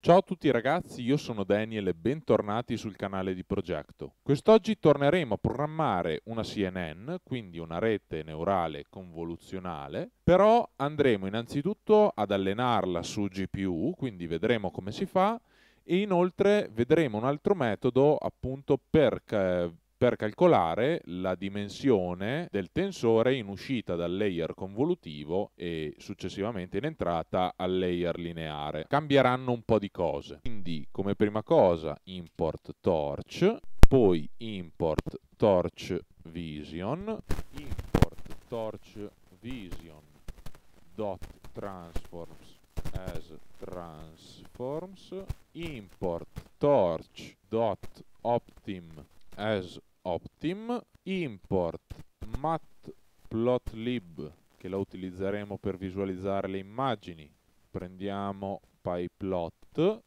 Ciao a tutti ragazzi, io sono Daniel e bentornati sul canale di Progetto. Quest'oggi torneremo a programmare una CNN, quindi una rete neurale convoluzionale, però andremo innanzitutto ad allenarla su GPU, quindi vedremo come si fa, e inoltre vedremo un altro metodo appunto per eh, per calcolare la dimensione del tensore in uscita dal layer convolutivo e successivamente in entrata al layer lineare. Cambieranno un po' di cose. Quindi come prima cosa import torch, poi import torch vision, import torch vision dot transforms as transforms, import torch dot optim as optim import matplotlib che la utilizzeremo per visualizzare le immagini prendiamo pyplot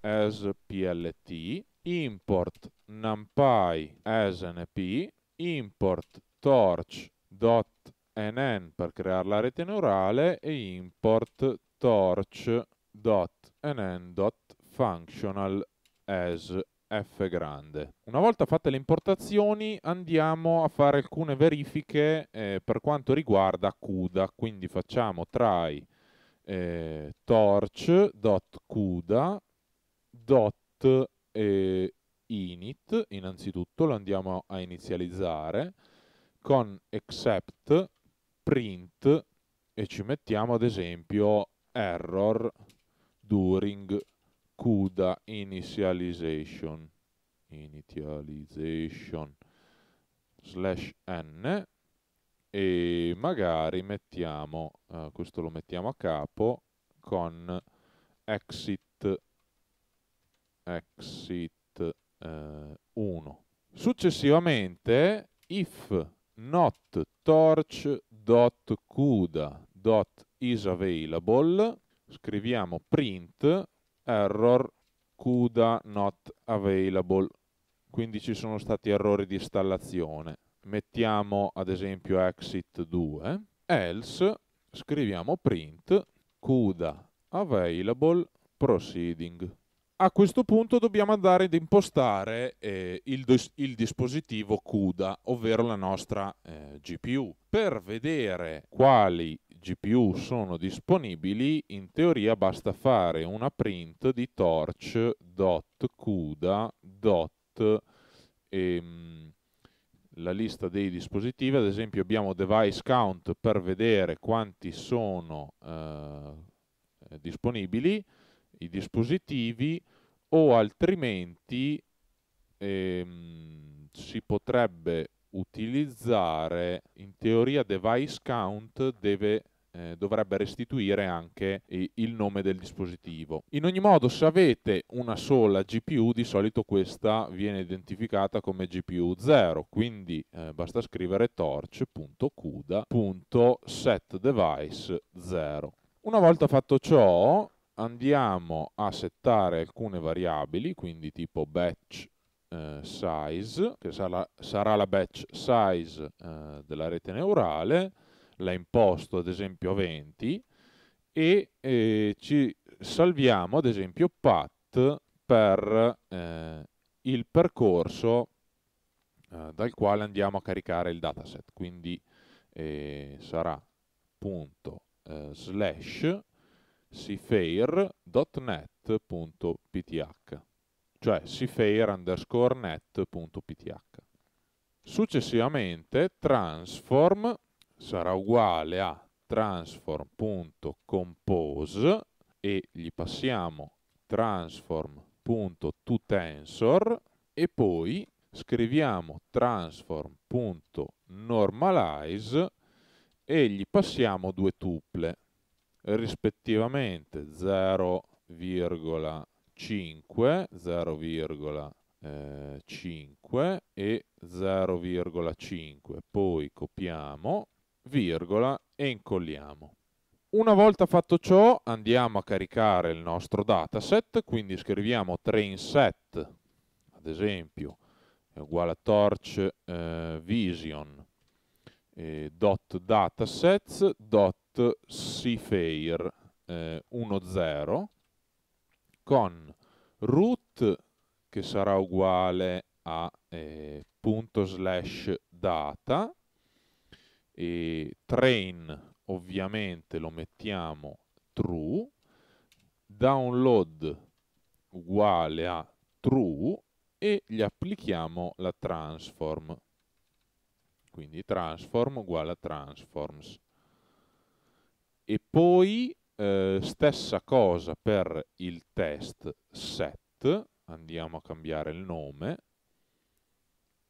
as plt import numpy as np import torch.nn per creare la rete neurale e import torch.nn.functional as F grande. Una volta fatte le importazioni andiamo a fare alcune verifiche eh, per quanto riguarda CUDA, quindi facciamo try eh, torch.cuda.init, eh, innanzitutto lo andiamo a inizializzare con except print e ci mettiamo ad esempio error during CUDA initialization initialization slash n e magari mettiamo eh, questo lo mettiamo a capo con exit exit eh, 1 successivamente if not torch.cuda.isAvailable scriviamo print error CUDA not available, quindi ci sono stati errori di installazione. Mettiamo ad esempio exit 2, else scriviamo print CUDA available proceeding. A questo punto dobbiamo andare ad impostare eh, il, il, dispositivo CUDA, ovvero la nostra eh, GPU, per vedere quali GPU sono disponibili, in teoria basta fare una print di torch.cuda. Ehm, la lista dei dispositivi, ad esempio abbiamo device count per vedere quanti sono eh, disponibili i dispositivi o altrimenti ehm, si potrebbe utilizzare in teoria device count deve eh, dovrebbe restituire anche eh, il nome del dispositivo. In ogni modo se avete una sola GPU di solito questa viene identificata come GPU 0 quindi eh, basta scrivere torch.cuda.setDevice 0. Una volta fatto ciò andiamo a settare alcune variabili quindi tipo batch eh, size che sarà, sarà, la batch size eh, della rete neurale l'ha imposto ad esempio a 20 e eh, ci salviamo ad esempio PAT per eh, il percorso eh, dal quale andiamo a caricare il dataset. Quindi eh, sarà punto eh, slash cfair.net.pth cioè cfair underscore net.pth Successivamente transform sarà uguale a transform.compose e gli passiamo transform.toTensor e poi scriviamo transform.normalize e gli passiamo due tuple, rispettivamente 0,5, 0,5 eh, e 0,5. Poi copiamo virgola e incolliamo. Una volta fatto ciò andiamo a caricare il nostro dataset, quindi scriviamo trainset, ad esempio, è uguale a torch eh, vision eh, dot datasets dot cfair eh, 10 con root che sarà uguale a eh, punto slash data e train ovviamente lo mettiamo true, download uguale a true e gli applichiamo la transform. Quindi transform uguale a transforms. E poi eh, stessa cosa per il test set, andiamo a cambiare il nome,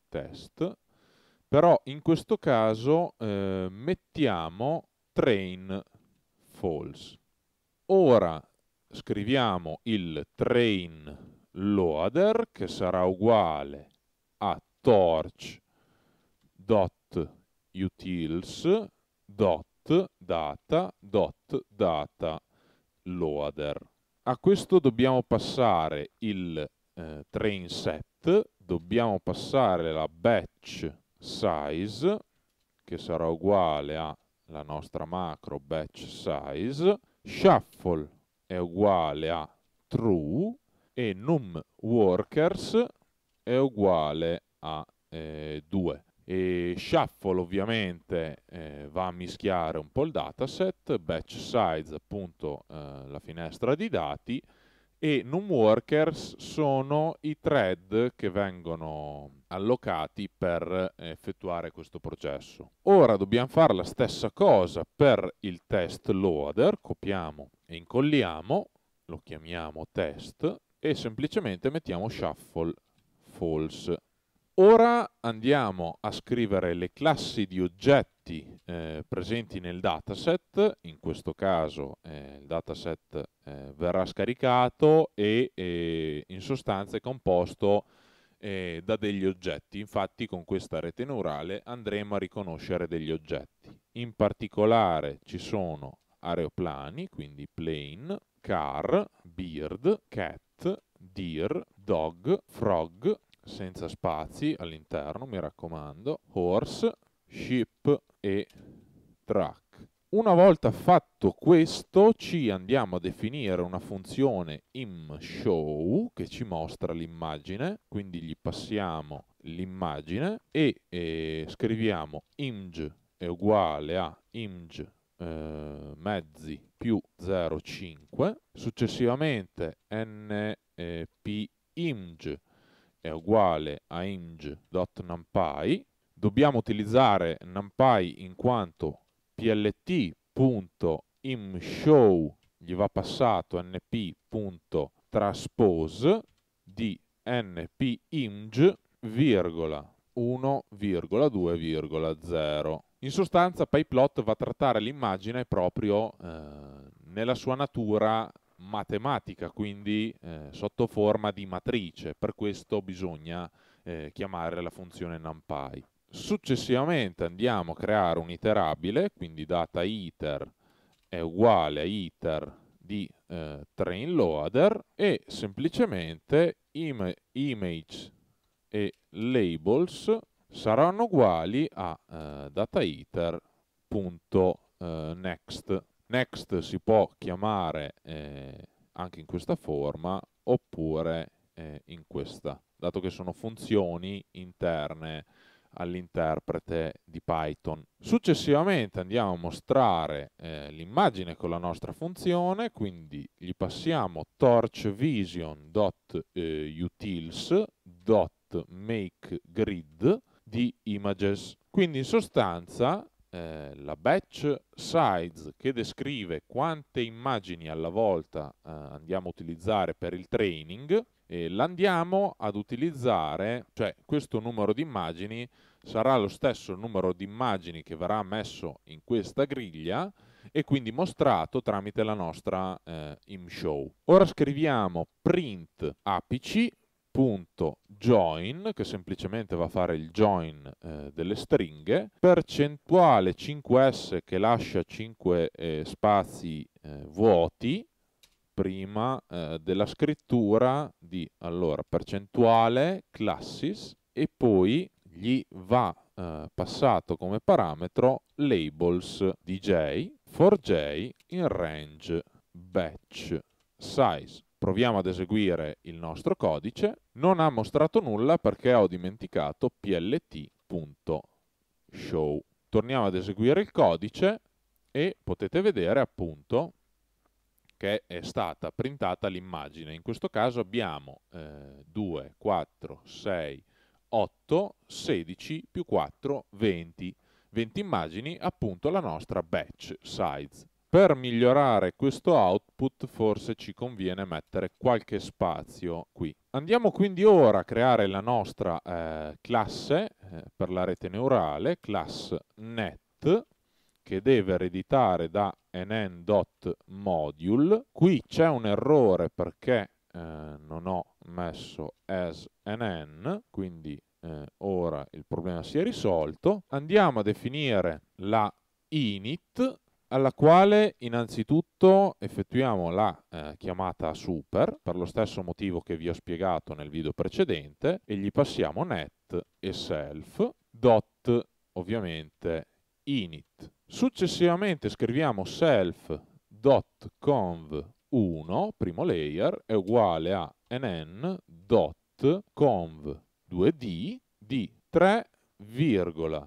test, però in questo caso eh, mettiamo train false. Ora scriviamo il train loader che sarà uguale a torch.utils.data.data loader. A questo dobbiamo passare il eh, train set, dobbiamo passare la batch size che sarà uguale alla nostra macro batch size, shuffle è uguale a true e num workers è uguale a eh, 2 e shuffle ovviamente eh, va a mischiare un po' il dataset, batch size appunto eh, la finestra di dati e num workers sono i thread che vengono allocati per eh, effettuare questo processo. Ora dobbiamo fare la stessa cosa per il test loader, copiamo e incolliamo, lo chiamiamo test e semplicemente mettiamo shuffle false. Ora andiamo a scrivere le classi di oggetti eh, presenti nel dataset, in questo caso eh, il dataset eh, verrà scaricato e eh, in sostanza è composto eh, da degli oggetti. Infatti con questa rete neurale andremo a riconoscere degli oggetti. In particolare ci sono aeroplani, quindi plane, car, beard, cat, deer, dog, frog, senza spazi all'interno, mi raccomando, horse, ship e truck. Una volta fatto questo ci andiamo a definire una funzione imShow che ci mostra l'immagine, quindi gli passiamo l'immagine e eh, scriviamo img è uguale a img eh, mezzi più 0,5, successivamente np eh, è uguale a img.numpy, dobbiamo utilizzare numpy in quanto plt.imshow gli va passato np.transpose di npimg virgola 1,2,0. In sostanza PyPlot va a trattare l'immagine proprio eh, nella sua natura matematica, quindi eh, sotto forma di matrice, per questo bisogna eh, chiamare la funzione numpy. Successivamente andiamo a creare un iterabile, quindi data iter è uguale a iter di eh, train loader e semplicemente im image e labels saranno uguali a eh, dataiter.next. Eh, next si può chiamare eh, anche in questa forma oppure eh, in questa, dato che sono funzioni interne all'interprete di Python. Successivamente andiamo a mostrare eh, l'immagine con la nostra funzione, quindi gli passiamo torchvision.utils.makegrid di images. Quindi in sostanza eh, la batch size che descrive quante immagini alla volta eh, andiamo a utilizzare per il training e l'andiamo ad utilizzare, cioè questo numero di immagini sarà lo stesso numero di immagini che verrà messo in questa griglia e quindi mostrato tramite la nostra eh, imshow. Ora scriviamo print apici punto join che semplicemente va a fare il join eh, delle stringhe, percentuale 5s che lascia 5 eh, spazi eh, vuoti prima eh, della scrittura di allora percentuale classes e poi gli va eh, passato come parametro labels dj, for j in range batch size Proviamo ad eseguire il nostro codice, non ha mostrato nulla perché ho dimenticato plt.show. Torniamo ad eseguire il codice e potete vedere appunto che è stata printata l'immagine. In questo caso abbiamo eh, 2, 4, 6, 8, 16 più 4, 20. 20 immagini, appunto la nostra batch size. Per migliorare questo output forse ci conviene mettere qualche spazio qui. Andiamo quindi ora a creare la nostra eh, classe eh, per la rete neurale, class net, che deve ereditare da nn.module. Qui c'è un errore perché eh, non ho messo as nn, quindi eh, ora il problema si è risolto. Andiamo a definire la init alla quale innanzitutto effettuiamo la eh, chiamata super per lo stesso motivo che vi ho spiegato nel video precedente e gli passiamo net e self dot ovviamente init. Successivamente scriviamo self.conv1 primo layer è uguale a nn.conv2d di 3,5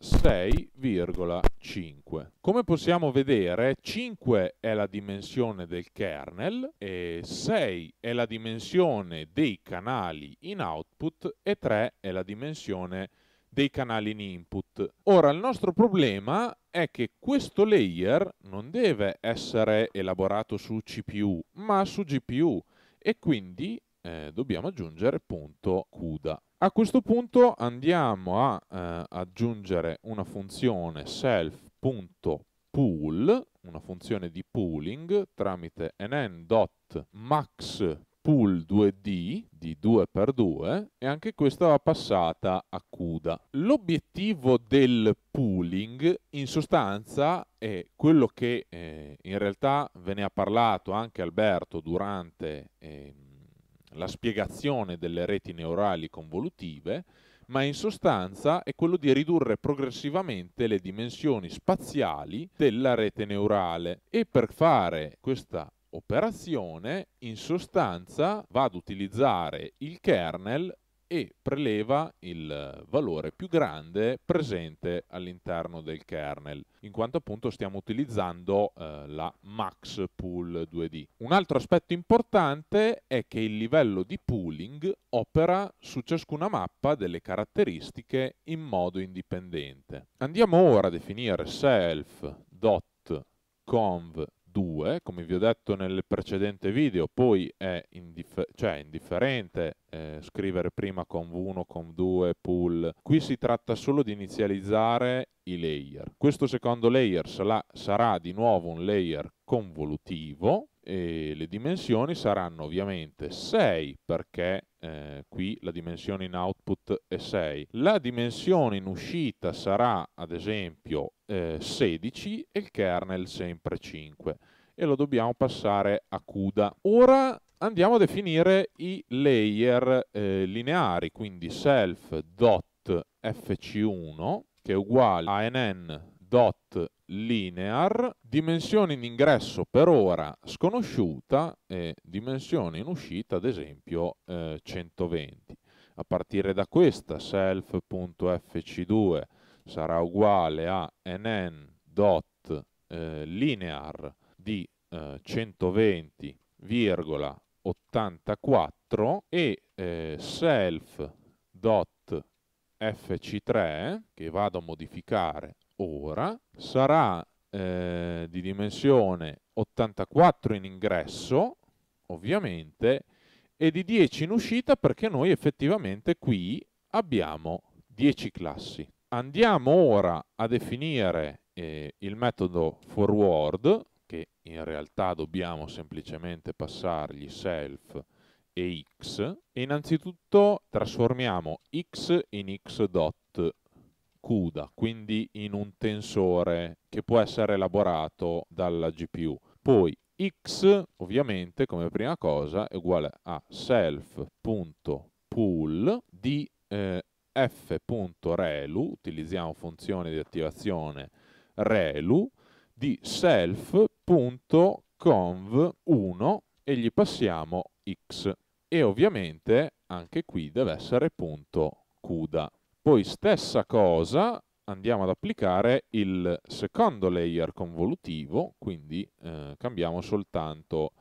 6,5. Come possiamo vedere, 5 è la dimensione del kernel, 6 è la dimensione dei canali in output e 3 è la dimensione dei canali in input. Ora, il nostro problema è che questo layer non deve essere elaborato su CPU, ma su GPU e quindi eh, dobbiamo aggiungere punto CUDA. A questo punto andiamo a eh, aggiungere una funzione self.pool, una funzione di pooling tramite nnmaxpool 2D di 2x2 e anche questa va passata a CUDA. L'obiettivo del pooling in sostanza è quello che eh, in realtà ve ne ha parlato anche Alberto durante eh, la spiegazione delle reti neurali convolutive, ma in sostanza è quello di ridurre progressivamente le dimensioni spaziali della rete neurale e per fare questa operazione in sostanza va ad utilizzare il kernel e preleva il valore più grande presente all'interno del kernel, in quanto appunto stiamo utilizzando eh, la max pool 2D. Un altro aspetto importante è che il livello di pooling opera su ciascuna mappa delle caratteristiche in modo indipendente. Andiamo ora a definire self.conv 2, come vi ho detto nel precedente video, poi è indiffer cioè, indifferente eh, scrivere prima conv1, conv2, pool. Qui si tratta solo di inizializzare i layer. Questo secondo layer sarà di nuovo un layer convolutivo, e le dimensioni saranno ovviamente 6 perché eh, qui la dimensione in output è 6 la dimensione in uscita sarà ad esempio eh, 16 e il kernel sempre 5 e lo dobbiamo passare a CUDA ora andiamo a definire i layer eh, lineari quindi self.fc1 che è uguale a nn.fc linear, dimensione in ingresso per ora sconosciuta e dimensione in uscita ad esempio eh, 120. A partire da questa self.fc2 sarà uguale a nn.linear eh, di eh, 120,84 e eh, self 3 che vado a modificare ora, sarà eh, di dimensione 84 in ingresso, ovviamente, e di 10 in uscita perché noi effettivamente qui abbiamo 10 classi. Andiamo ora a definire eh, il metodo forward, che in realtà dobbiamo semplicemente passargli self e x, e innanzitutto trasformiamo x in x dot CUDA, quindi in un tensore che può essere elaborato dalla GPU. Poi x ovviamente come prima cosa è uguale a self.pool di eh, f.relu, utilizziamo funzione di attivazione relu, di self.conv1 e gli passiamo x. E ovviamente anche qui deve essere punto CUDA. Poi stessa cosa, andiamo ad applicare il secondo layer convolutivo, quindi eh, cambiamo soltanto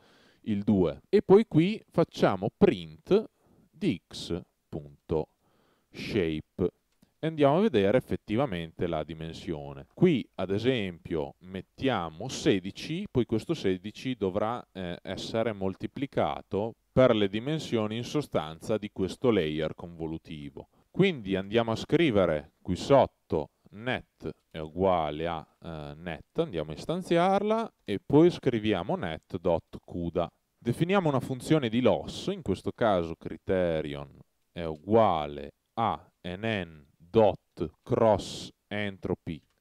il 2. E poi qui facciamo print di x.shape e andiamo a vedere effettivamente la dimensione. Qui ad esempio mettiamo 16, poi questo 16 dovrà eh, essere moltiplicato per le dimensioni in sostanza di questo layer convolutivo. Quindi andiamo a scrivere qui sotto net è uguale a eh, net, andiamo a istanziarla e poi scriviamo net.cuda. Definiamo una funzione di loss, in questo caso criterion è uguale a nn.cross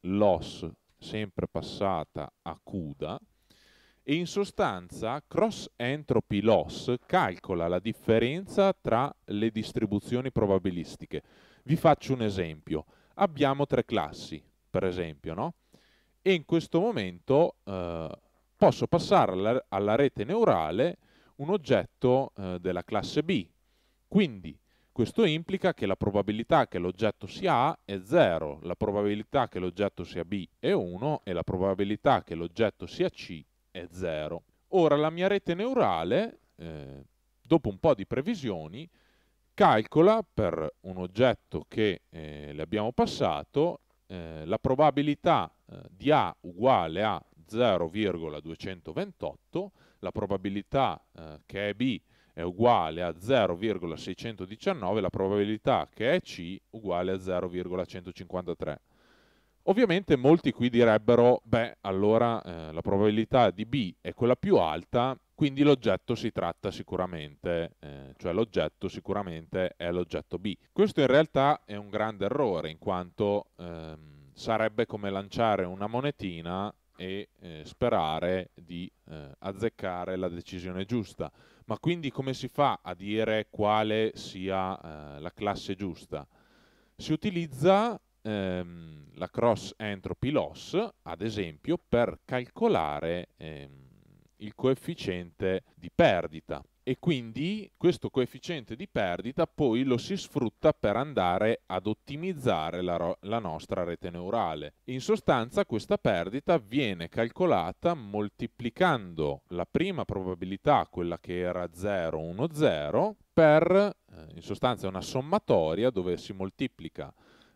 loss sempre passata a CUDA e in sostanza Cross Entropy Loss calcola la differenza tra le distribuzioni probabilistiche. Vi faccio un esempio. Abbiamo tre classi, per esempio, no? E in questo momento eh, posso passare alla, alla, rete neurale un oggetto eh, della classe B. Quindi questo implica che la probabilità che l'oggetto sia A è 0, la probabilità che l'oggetto sia B è 1 e la probabilità che l'oggetto sia C è 0. Ora la mia rete neurale, eh, dopo un po' di previsioni, calcola per un oggetto che eh, le abbiamo passato eh, la probabilità eh, di A uguale a 0,228, la probabilità eh, che è B è uguale a 0,619, la probabilità che è C uguale a 0,153. Ovviamente molti qui direbbero, beh, allora eh, la probabilità di B è quella più alta, quindi l'oggetto si tratta sicuramente, eh, cioè l'oggetto sicuramente è l'oggetto B. Questo in realtà è un grande errore, in quanto ehm, sarebbe come lanciare una monetina e eh, sperare di eh, azzeccare la decisione giusta. Ma quindi come si fa a dire quale sia eh, la classe giusta? Si utilizza ehm, la cross entropy loss, ad esempio, per calcolare ehm, il coefficiente di perdita e quindi questo coefficiente di perdita poi lo si sfrutta per andare ad ottimizzare la, la, nostra rete neurale. In sostanza questa perdita viene calcolata moltiplicando la prima probabilità, quella che era 0, 1, 0, per eh, in sostanza una sommatoria dove si moltiplica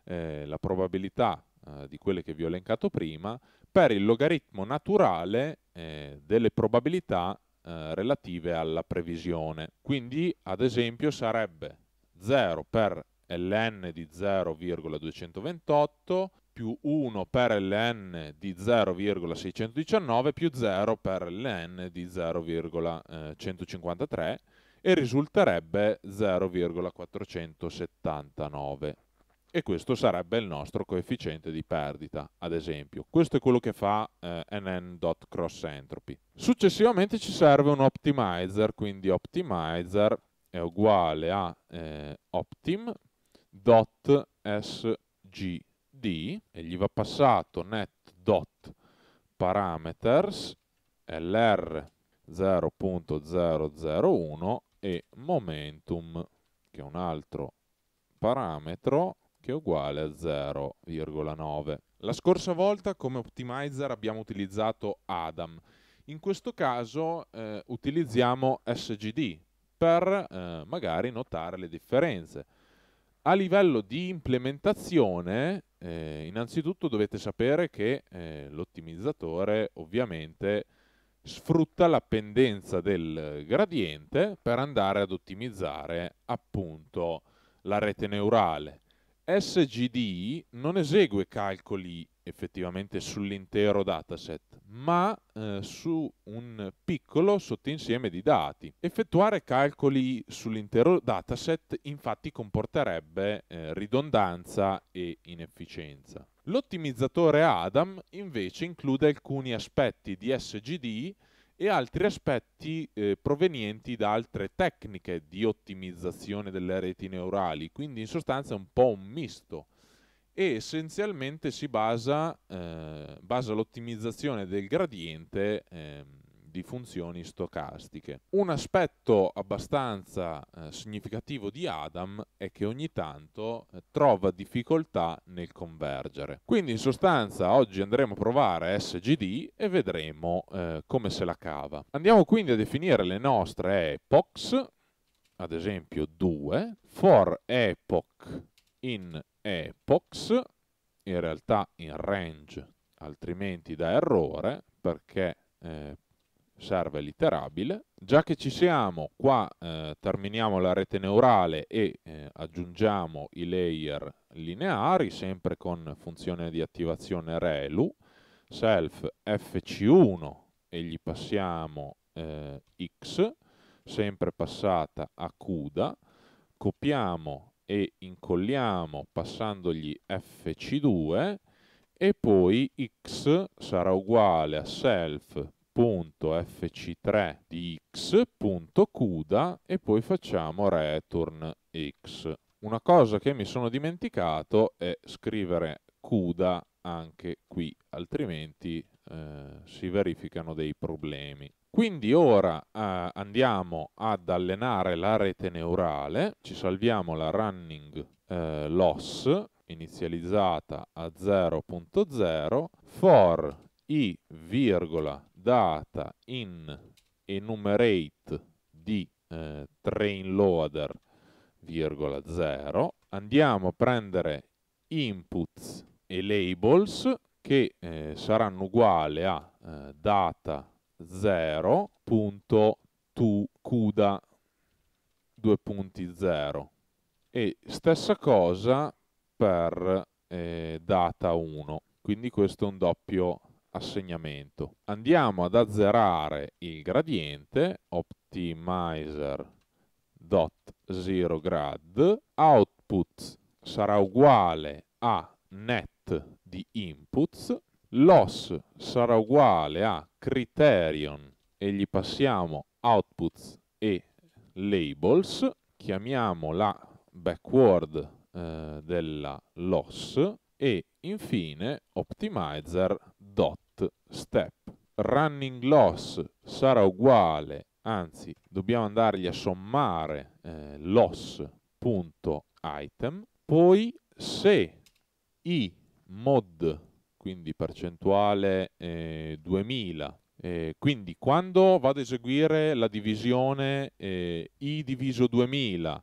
eh, la probabilità eh, di quelle che vi ho elencato prima per il logaritmo naturale eh, delle probabilità eh, relative alla previsione. Quindi, ad esempio, sarebbe 0 per ln di 0,228 più 1 per ln di 0,619 più 0 per ln di 0,153 eh, e risulterebbe 0,479 e questo sarebbe il nostro coefficiente di perdita, ad esempio. Questo è quello che fa eh, nn.crossentropy. Successivamente ci serve un optimizer, quindi optimizer è uguale a eh, optim.sgd e gli va passato net.parameters lr 0.001 e momentum, che è un altro parametro che è uguale a 0,9. La scorsa volta come optimizer abbiamo utilizzato Adam, in questo caso eh, utilizziamo SGD per eh, magari notare le differenze. A livello di implementazione, eh, innanzitutto dovete sapere che eh, l'ottimizzatore ovviamente sfrutta la pendenza del gradiente per andare ad ottimizzare appunto la rete neurale. SGD non esegue calcoli effettivamente sull'intero dataset, ma eh, su un piccolo sottinsieme di dati. Effettuare calcoli sull'intero dataset infatti comporterebbe eh, ridondanza e inefficienza. L'ottimizzatore Adam invece include alcuni aspetti di SGD e altri aspetti eh, provenienti da altre tecniche di ottimizzazione delle reti neurali, quindi in sostanza è un po' un misto e essenzialmente si basa, eh, basa l'ottimizzazione del gradiente eh, di funzioni stocastiche. Un aspetto abbastanza eh, significativo di Adam è che ogni tanto eh, trova difficoltà nel convergere. Quindi in sostanza oggi andremo a provare SGD e vedremo eh, come se la cava. Andiamo quindi a definire le nostre epochs, ad esempio 2, for epoch in epochs, in realtà in range, altrimenti da errore, perché eh, serve l'iterabile. Già che ci siamo, qua eh, terminiamo la rete neurale e eh, aggiungiamo i layer lineari, sempre con funzione di attivazione relu, self fc1 e gli passiamo eh, x, sempre passata a CUDA, copiamo e incolliamo passandogli fc2 e poi x sarà uguale a self fc3 di x punto CUDA e poi facciamo return x. Una cosa che mi sono dimenticato è scrivere CUDA anche qui, altrimenti eh, si verificano dei problemi. Quindi ora eh, andiamo ad allenare la rete neurale, ci salviamo la running eh, loss inizializzata a 0.0 for i, virgola, data in enumerate di eh, train loader, virgola, 0. Andiamo a prendere inputs e labels che eh, saranno uguali a eh, data 0.tocuda 2.0 e stessa cosa per eh, data 1 quindi questo è un doppio assegnamento. Andiamo ad azzerare il gradiente, optimizer.0grad output sarà uguale a net di inputs, loss sarà uguale a criterion e gli passiamo outputs e labels, chiamiamo la backward eh, della loss e infine optimizer dot step. Running loss sarà uguale, anzi dobbiamo andargli a sommare eh, loss.item, poi se i mod, quindi percentuale eh, 2000, eh, quindi quando vado a eseguire la divisione eh, i diviso 2000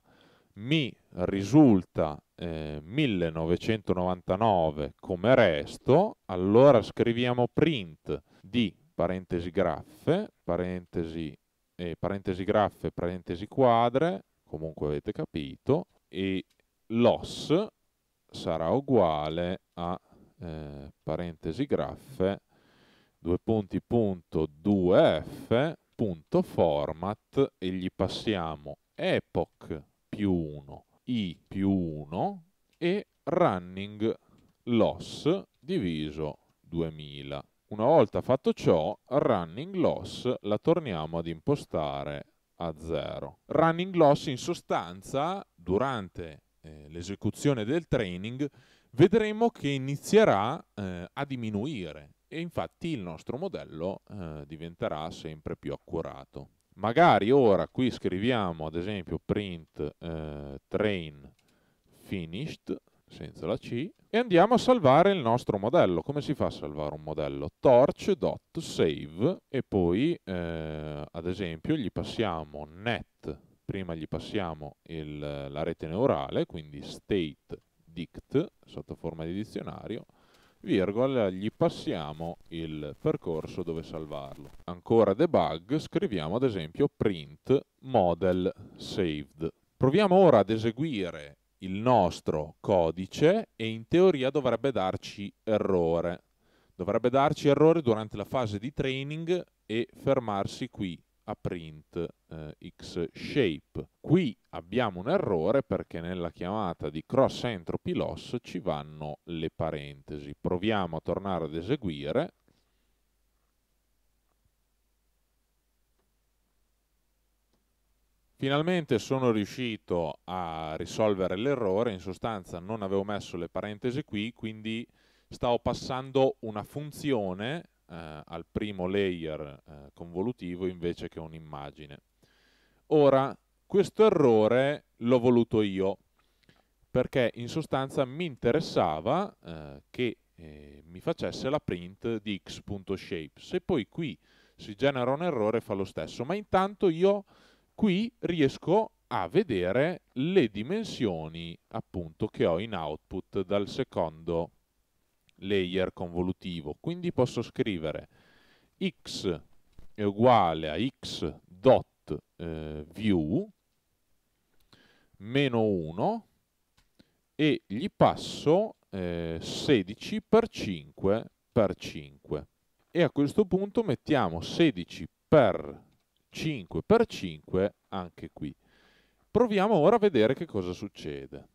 mi risulta 1999 eh, come resto, allora scriviamo print di parentesi graffe, parentesi, eh, parentesi graffe, parentesi quadre, comunque avete capito, e loss sarà uguale a eh, parentesi graffe, due punti punto 2f punto format e gli passiamo epoch più 1 i più 1 e running loss diviso 2000. Una volta fatto ciò, running loss la torniamo ad impostare a 0. Running loss in sostanza, durante eh, l'esecuzione del training, vedremo che inizierà eh, a diminuire e infatti il nostro modello eh, diventerà sempre più accurato magari ora qui scriviamo ad esempio print eh, train finished senza la C e andiamo a salvare il nostro modello. Come si fa a salvare un modello? torch.save e poi eh, ad esempio gli passiamo net, prima gli passiamo il, la rete neurale, quindi state dict sotto forma di dizionario virgola gli passiamo il percorso dove salvarlo. Ancora debug scriviamo ad esempio print model saved. Proviamo ora ad eseguire il nostro codice e in teoria dovrebbe darci errore. Dovrebbe darci errore durante la fase di training e fermarsi qui a print eh, xShape. Qui abbiamo un errore perché nella chiamata di cross entropy loss ci vanno le parentesi. Proviamo a tornare ad eseguire. Finalmente sono riuscito a risolvere l'errore, in sostanza non avevo messo le parentesi qui, quindi stavo passando una funzione eh, al primo layer eh, convolutivo invece che un'immagine. Ora, questo errore l'ho voluto io, perché in sostanza mi interessava eh, che eh, mi facesse la print di x.shape. Se poi qui si genera un errore fa lo stesso, ma intanto io qui riesco a vedere le dimensioni appunto che ho in output dal secondo layer convolutivo, quindi posso scrivere x è uguale a x dot eh, view meno 1 e gli passo eh, 16 per 5 per 5 e a questo punto mettiamo 16 per 5 per 5 anche qui proviamo ora a vedere che cosa succede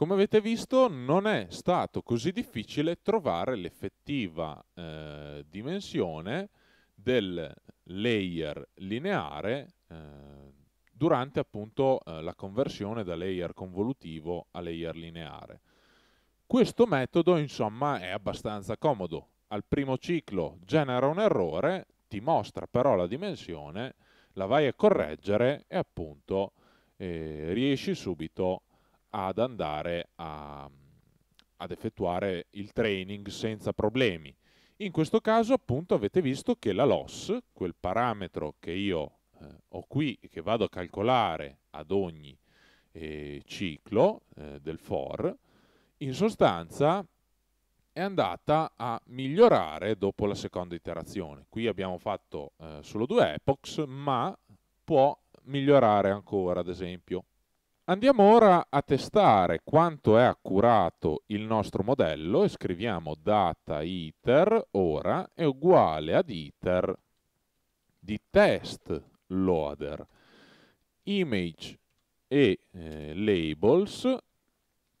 Come avete visto non è stato così difficile trovare l'effettiva eh, dimensione del layer lineare eh, durante appunto eh, la conversione da layer convolutivo a layer lineare. Questo metodo insomma è abbastanza comodo. Al primo ciclo genera un errore, ti mostra però la dimensione, la vai a correggere e appunto eh, riesci subito ad andare a, ad effettuare il training senza problemi. In questo caso appunto avete visto che la loss, quel parametro che io eh, ho qui e che vado a calcolare ad ogni eh, ciclo eh, del for, in sostanza è andata a migliorare dopo la seconda iterazione. Qui abbiamo fatto eh, solo due epochs, ma può migliorare ancora, ad esempio. Andiamo ora a testare quanto è accurato il nostro modello e scriviamo data iter ora è uguale ad iter di test loader image e eh, labels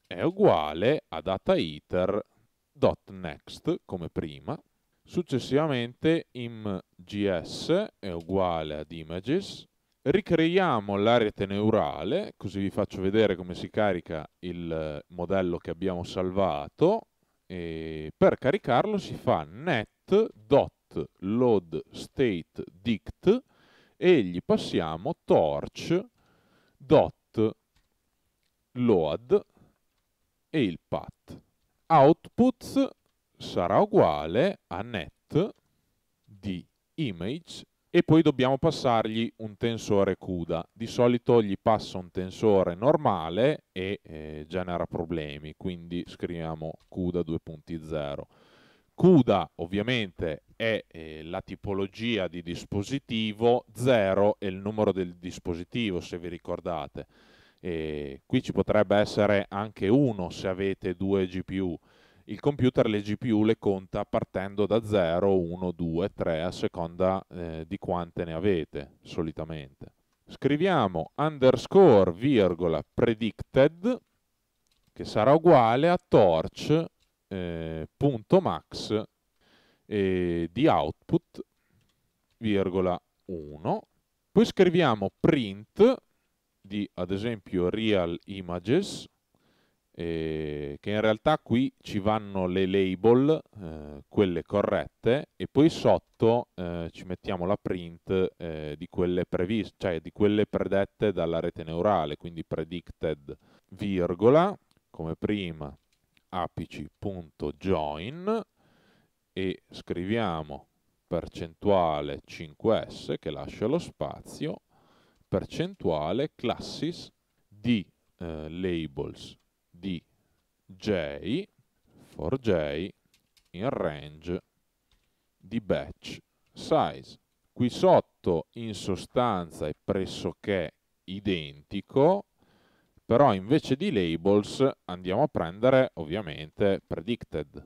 è uguale a data dataiter.next come prima successivamente imgs è uguale ad images ricreiamo l'area neurale, così vi faccio vedere come si carica il eh, modello che abbiamo salvato. E per caricarlo si fa net.loadStateDict e gli passiamo torch.load e il path. Output sarà uguale a net di image e poi dobbiamo passargli un tensore CUDA. Di solito gli passa un tensore normale e eh, genera problemi, quindi scriviamo CUDA 2.0. CUDA ovviamente è eh, la tipologia di dispositivo, 0 è il numero del dispositivo se vi ricordate. E qui ci potrebbe essere anche 1 se avete due GPU, il computer le GPU le conta partendo da 0, 1, 2, 3 a seconda eh, di quante ne avete solitamente. Scriviamo underscore virgola predicted che sarà uguale a torch.max eh, eh, di output virgola 1. Poi scriviamo print di ad esempio real images eh, che in realtà qui ci vanno le label, eh, quelle corrette, e poi sotto eh, ci mettiamo la print eh, di quelle previste, cioè di quelle predette dalla rete neurale, quindi predicted, virgola, come prima, apici.join, e scriviamo percentuale 5s che lascia lo spazio, percentuale classes di eh, labels di j for j in range di batch size. Qui sotto in sostanza è pressoché identico, però invece di labels andiamo a prendere ovviamente predicted.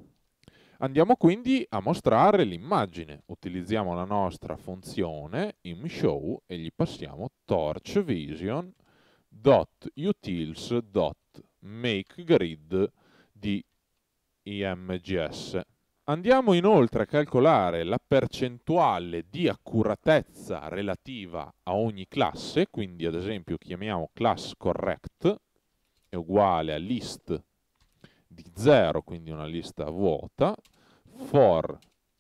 Andiamo quindi a mostrare l'immagine. Utilizziamo la nostra funzione in show e gli passiamo torch make grid di IMGS. Andiamo inoltre a calcolare la percentuale di accuratezza relativa a ogni classe, quindi ad esempio chiamiamo class correct è uguale a list di 0, quindi una lista vuota, for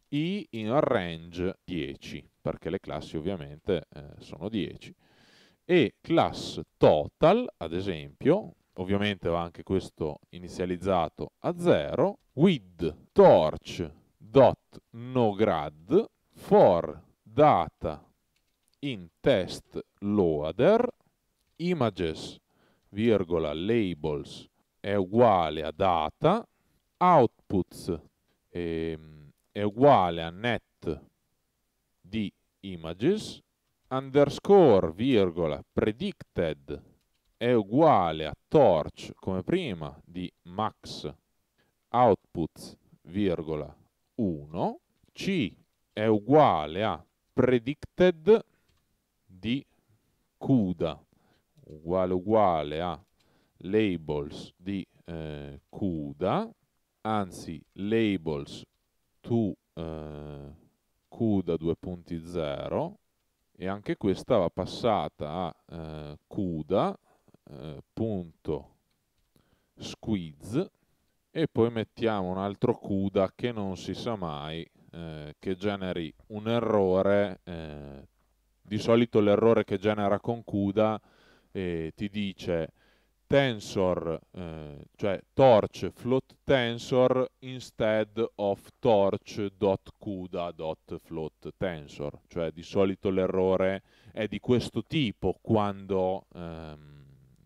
i in range 10, perché le classi ovviamente eh, sono 10, e class total, ad esempio, ovviamente va anche questo inizializzato a 0, with torch.nograd for data in test loader images virgola labels è uguale a data outputs eh, è uguale a net di images underscore virgola predicted è uguale a torch come prima di max output virgola 1 c è uguale a predicted di CUDA uguale uguale a labels di eh, CUDA anzi labels to eh, CUDA 2.0 e anche questa va passata a eh, CUDA eh, punto squeeze e poi mettiamo un altro CUDA che non si sa mai eh, che generi un errore eh, di solito l'errore che genera con CUDA eh, ti dice tensor eh, cioè torch float tensor instead of torch.cuda.float tensor cioè di solito l'errore è di questo tipo quando ehm,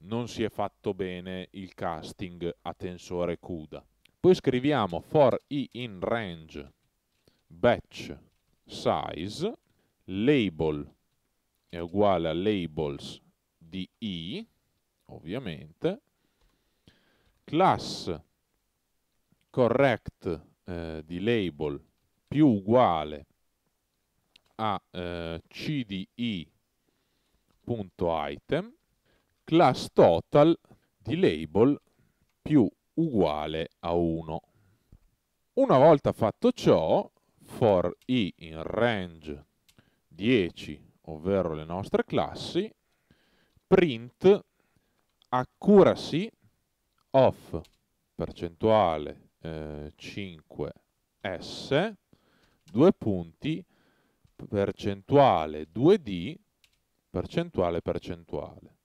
non si è fatto bene il casting a tensore CUDA. Poi scriviamo for i in range batch size label è uguale a labels di i, ovviamente, class correct eh, di label più uguale a eh, cdi.item class total di label più uguale a 1. Una volta fatto ciò, for i in range 10, ovvero le nostre classi, print accuracy of percentuale eh, 5s, due punti, percentuale 2d, percentuale percentuale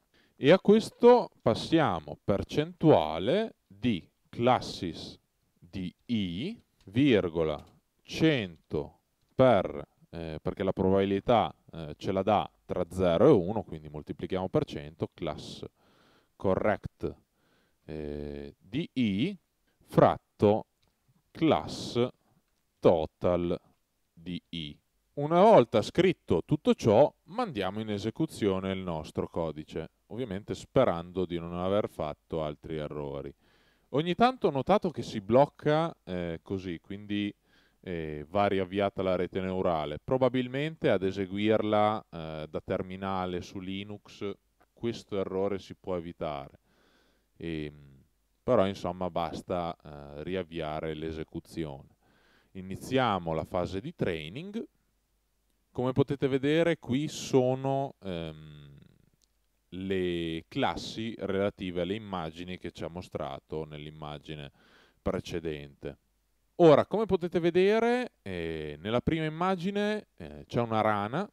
e a questo passiamo percentuale di classis di i, virgola 100 per, eh, perché la probabilità eh, ce la dà tra 0 e 1, quindi moltiplichiamo per 100, class correct eh, di i fratto class total di i. Una volta scritto tutto ciò, mandiamo in esecuzione il nostro codice ovviamente sperando di non aver fatto altri errori. Ogni tanto ho notato che si blocca eh, così, quindi eh, va riavviata la rete neurale. Probabilmente ad eseguirla eh, da terminale su Linux questo errore si può evitare. E, ehm, però insomma basta eh, riavviare l'esecuzione. Iniziamo la fase di training. Come potete vedere qui sono... Ehm, le classi relative alle immagini che ci ha mostrato nell'immagine precedente. Ora, come potete vedere, eh, nella prima immagine eh, c'è una rana,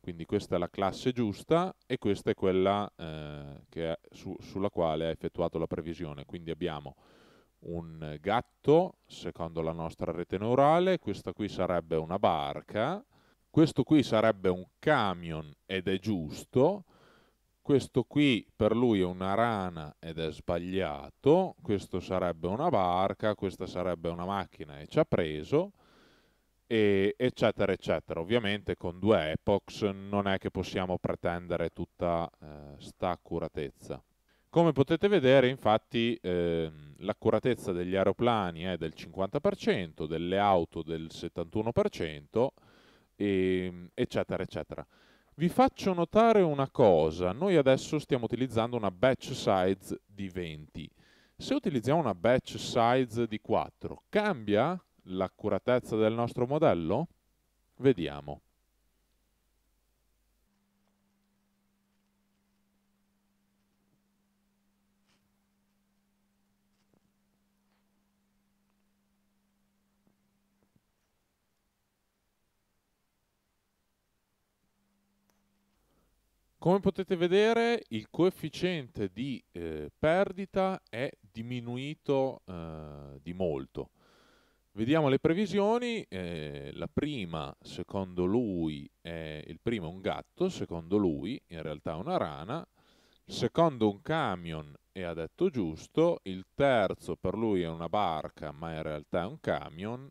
quindi questa è la classe giusta e questa è quella eh, è su, sulla quale ha effettuato la previsione. Quindi abbiamo un gatto, secondo la nostra rete neurale, questa qui sarebbe una barca, questo qui sarebbe un camion ed è giusto, questo qui per lui è una rana ed è sbagliato, questo sarebbe una barca, questa sarebbe una macchina e ci ha preso, eccetera, eccetera. Ovviamente con due epochs non è che possiamo pretendere tutta eh, sta accuratezza. Come potete vedere, infatti, eh, l'accuratezza degli aeroplani è del 50%, delle auto del 71%, e, ehm, eccetera, eccetera. Vi faccio notare una cosa, noi adesso stiamo utilizzando una batch size di 20. Se utilizziamo una batch size di 4, cambia l'accuratezza del nostro modello? Vediamo. Come potete vedere il coefficiente di eh, perdita è diminuito eh, di molto. Vediamo le previsioni, eh, la prima secondo lui è, il primo un gatto, secondo lui in realtà è una rana, il secondo un camion e ha detto giusto, il terzo per lui è una barca ma in realtà è un camion,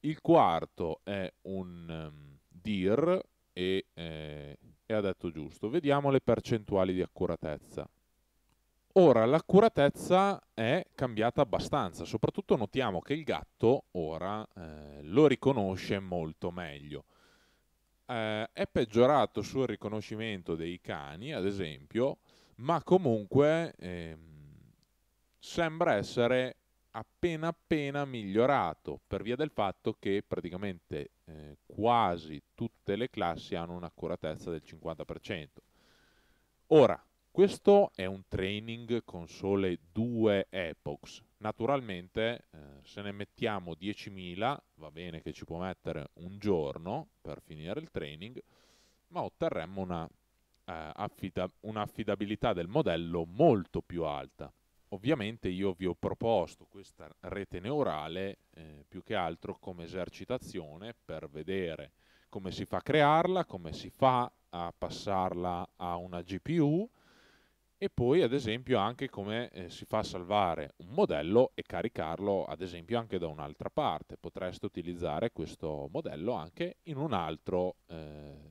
il quarto è un um, dir, e, eh, e ha detto giusto. Vediamo le percentuali di accuratezza. Ora l'accuratezza è cambiata abbastanza, soprattutto notiamo che il gatto ora eh, lo riconosce molto meglio. Eh, è peggiorato sul riconoscimento dei cani, ad esempio, ma comunque ehm, sembra essere appena appena migliorato per via del fatto che praticamente eh, quasi tutte le classi hanno un'accuratezza del 50%. Ora, questo è un training con sole due epochs. Naturalmente, eh, se ne mettiamo 10.000, va bene che ci può mettere un giorno per finire il training, ma otterremmo una, eh, affida un'affidabilità del modello molto più alta ovviamente io vi ho proposto questa rete neurale eh, più che altro come esercitazione per vedere come si fa a crearla, come si fa a passarla a una GPU e poi ad esempio anche come eh, si fa a salvare un modello e caricarlo ad esempio anche da un'altra parte. Potreste utilizzare questo modello anche in un altro, eh,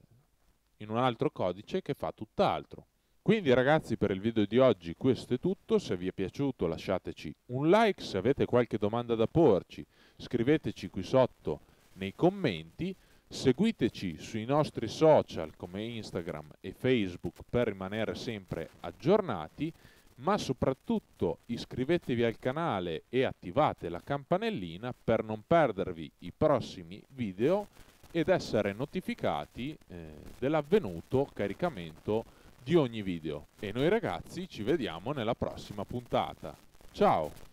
in un altro codice che fa tutt'altro. Quindi ragazzi per il video di oggi questo è tutto, se vi è piaciuto lasciateci un like, se avete qualche domanda da porci scriveteci qui sotto nei commenti, seguiteci sui nostri social come Instagram e Facebook per rimanere sempre aggiornati, ma soprattutto iscrivetevi al canale e attivate la campanellina per non perdervi i prossimi video ed essere notificati eh, dell'avvenuto caricamento di di ogni video e noi ragazzi ci vediamo nella prossima puntata. Ciao!